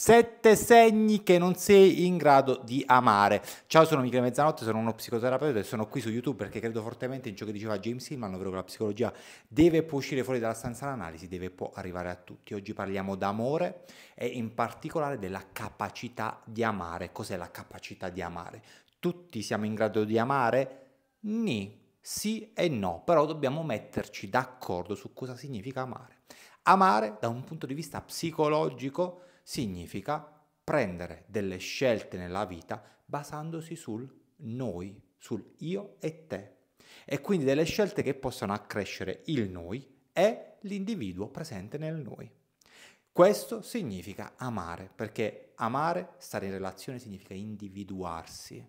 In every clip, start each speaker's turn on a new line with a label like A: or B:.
A: Sette segni che non sei in grado di amare. Ciao, sono Michele Mezzanotte, sono uno psicoterapeuta e sono qui su YouTube perché credo fortemente in ciò che diceva James Hillman, ovvero che la psicologia deve può uscire fuori dalla stanza d'analisi, deve può arrivare a tutti. Oggi parliamo d'amore e in particolare della capacità di amare. Cos'è la capacità di amare? Tutti siamo in grado di amare? Ni, sì e no, però dobbiamo metterci d'accordo su cosa significa amare. Amare da un punto di vista psicologico significa prendere delle scelte nella vita basandosi sul noi, sul io e te. E quindi delle scelte che possano accrescere il noi e l'individuo presente nel noi. Questo significa amare, perché amare, stare in relazione, significa individuarsi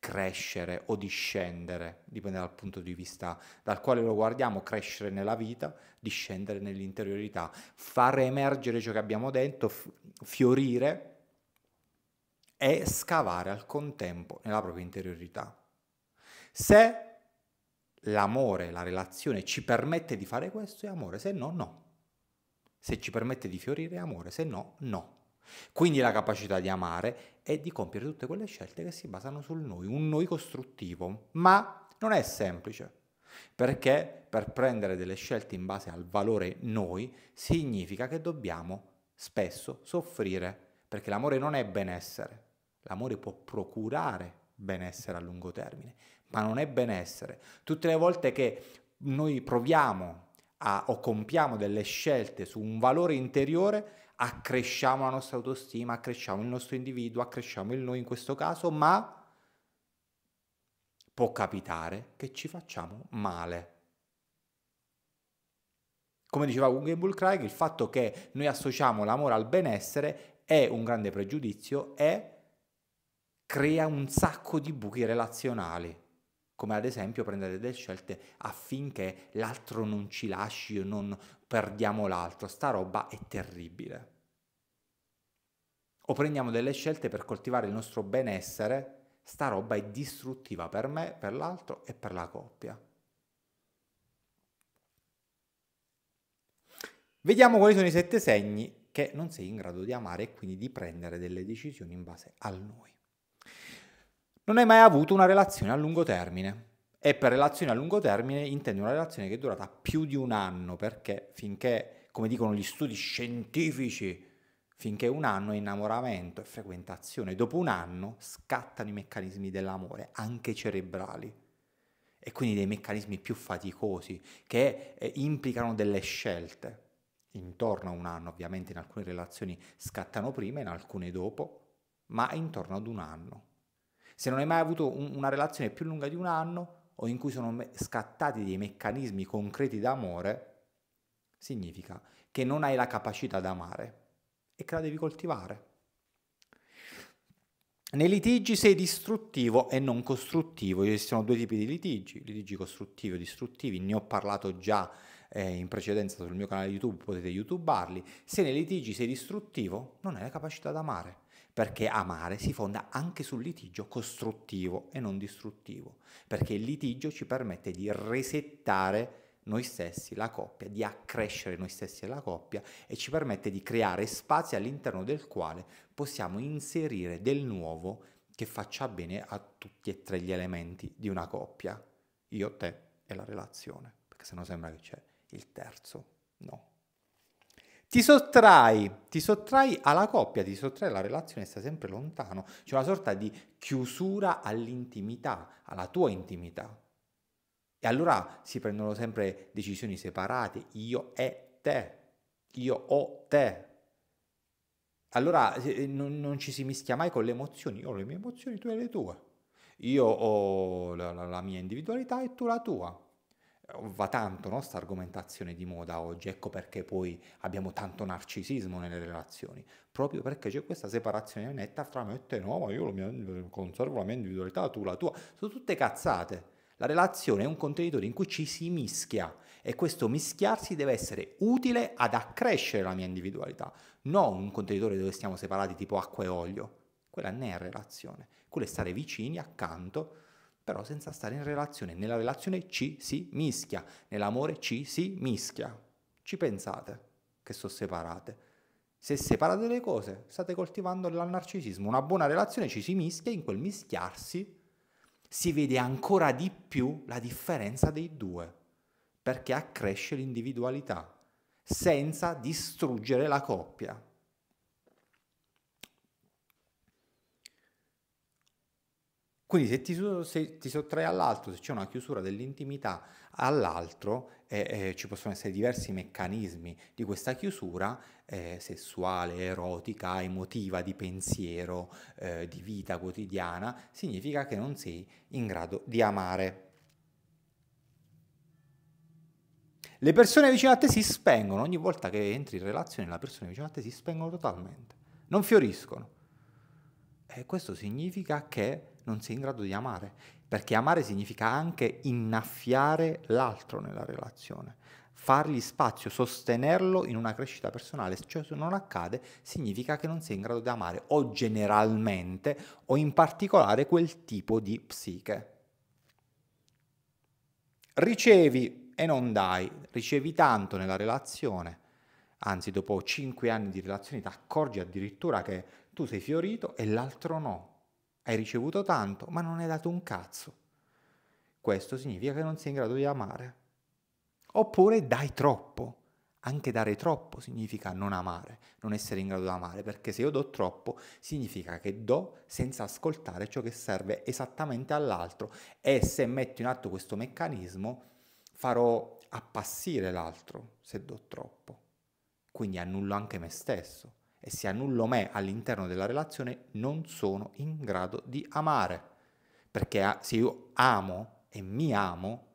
A: crescere o discendere, dipende dal punto di vista dal quale lo guardiamo, crescere nella vita, discendere nell'interiorità, fare emergere ciò che abbiamo dentro, fiorire e scavare al contempo nella propria interiorità. Se l'amore, la relazione ci permette di fare questo, è amore, se no, no. Se ci permette di fiorire, è amore, se no, no. Quindi la capacità di amare e di compiere tutte quelle scelte che si basano sul noi, un noi costruttivo. Ma non è semplice, perché per prendere delle scelte in base al valore noi significa che dobbiamo spesso soffrire, perché l'amore non è benessere. L'amore può procurare benessere a lungo termine, ma non è benessere. Tutte le volte che noi proviamo a, o compiamo delle scelte su un valore interiore, accresciamo la nostra autostima, accresciamo il nostro individuo, accresciamo il noi in questo caso, ma può capitare che ci facciamo male. Come diceva Gable Craig, il fatto che noi associamo l'amore al benessere è un grande pregiudizio e crea un sacco di buchi relazionali come ad esempio prendere delle scelte affinché l'altro non ci lasci o non perdiamo l'altro. Sta roba è terribile o prendiamo delle scelte per coltivare il nostro benessere, sta roba è distruttiva per me, per l'altro e per la coppia. Vediamo quali sono i sette segni che non sei in grado di amare e quindi di prendere delle decisioni in base a noi. Non hai mai avuto una relazione a lungo termine e per relazione a lungo termine intendo una relazione che è durata più di un anno perché finché, come dicono gli studi scientifici, finché un anno è innamoramento e frequentazione. Dopo un anno scattano i meccanismi dell'amore, anche cerebrali, e quindi dei meccanismi più faticosi che eh, implicano delle scelte. Intorno a un anno, ovviamente in alcune relazioni scattano prima, in alcune dopo, ma intorno ad un anno. Se non hai mai avuto un, una relazione più lunga di un anno o in cui sono me- scattati dei meccanismi concreti d'amore, significa che non hai la capacità d'amare e che la devi coltivare. Nei litigi sei distruttivo e non costruttivo, esistono due tipi di litigi, litigi costruttivi e distruttivi, ne ho parlato già eh, in precedenza sul mio canale YouTube, potete youtubarli, se nei litigi sei distruttivo non hai la capacità d'amare, perché amare si fonda anche sul litigio costruttivo e non distruttivo, perché il litigio ci permette di resettare noi stessi, la coppia, di accrescere noi stessi e la coppia e ci permette di creare spazi all'interno del quale possiamo inserire del nuovo che faccia bene a tutti e tre gli elementi di una coppia, io, te e la relazione, perché sennò sembra che c'è il terzo, no. Ti sottrai, ti sottrai alla coppia, ti sottrai alla relazione, stai sempre lontano, c'è una sorta di chiusura all'intimità, alla tua intimità e allora si prendono sempre decisioni separate, io e te, io ho te. Allora eh, non, non ci si mischia mai con le emozioni, io ho le mie emozioni, tu hai le tue. Io ho la, la, la mia individualità e tu la tua eh, va tanto no, sta argomentazione di moda oggi, ecco perché poi abbiamo tanto narcisismo nelle relazioni, proprio perché c'è questa separazione netta fra me e te, no, ma io mia, conservo la mia individualità, tu la tua, sono tutte cazzate. La relazione è un contenitore in cui ci si mischia e questo mischiarsi deve essere utile ad accrescere la mia individualità, non un contenitore dove stiamo separati tipo acqua e olio. Quella non è relazione, quello è stare vicini, accanto, però senza stare in relazione. Nella relazione ci si mischia, nell'amore ci si mischia. Ci pensate che sono separate. Se separate le cose, state coltivando il narcisismo. Una buona relazione ci si mischia in quel mischiarsi si vede ancora di più la differenza dei due, perché accresce l'individualità senza distruggere la coppia. Quindi se ti, se ti sottrai all'altro, se c'è una chiusura dell'intimità all'altro, eh, eh, ci possono essere diversi meccanismi di questa chiusura eh, sessuale, erotica, emotiva, di pensiero, eh, di vita quotidiana, significa che non sei in grado di amare. Le persone vicine a te si spengono, ogni volta che entri in relazione le persone vicine a te si spengono totalmente, non fioriscono. E questo significa che non sei in grado di amare, perché amare significa anche innaffiare l'altro nella relazione, fargli spazio, sostenerlo in una crescita personale. Cioè se non accade significa che non sei in grado di amare o generalmente o in particolare quel tipo di psiche. Ricevi e non dai, ricevi tanto nella relazione, anzi dopo cinque anni di relazione ti accorgi addirittura che tu sei fiorito e l'altro no, hai ricevuto tanto, ma non hai dato un cazzo. Questo significa che non sei in grado di amare. Oppure dai troppo. Anche dare troppo significa non amare, non essere in grado di amare, perché se io do troppo significa che do senza ascoltare ciò che serve esattamente all'altro e se metto in atto questo meccanismo farò appassire l'altro se do troppo. Quindi annullo anche me stesso e se annullo me all'interno della relazione non sono in grado di amare. Perché se io amo e mi amo,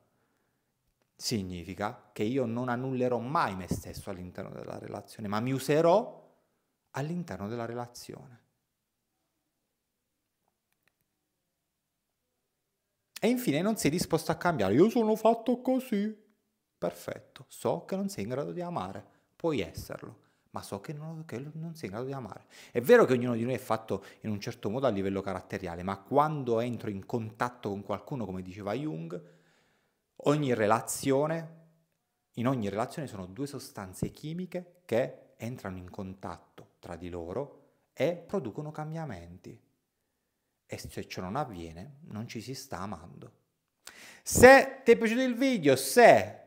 A: significa che io non annullerò mai me stesso all'interno della relazione, ma mi userò all'interno della relazione. E infine non sei disposto a cambiare. Io sono fatto così. Perfetto, so che non sei in grado di amare, puoi esserlo ma so che non, che non sei in grado di amare. È vero che ognuno di noi è fatto in un certo modo a livello caratteriale, ma quando entro in contatto con qualcuno, come diceva Jung, ogni relazione, in ogni relazione sono due sostanze chimiche che entrano in contatto tra di loro e producono cambiamenti. E se ciò non avviene, non ci si sta amando. Se ti è piaciuto il video, se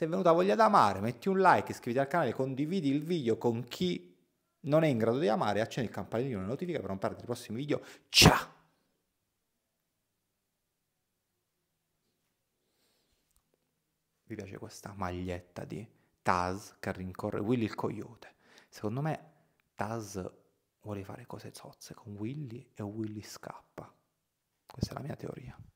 A: ti è venuta voglia di amare, metti un like, iscriviti al canale, condividi il video con chi non è in grado di amare, accendi il campanellino e notifica per non perdere i prossimi video. Ciao! Mi piace questa maglietta di Taz che rincorre Willy il coyote? Secondo me Taz vuole fare cose zozze con Willy e Willy scappa. Questa è la mia teoria.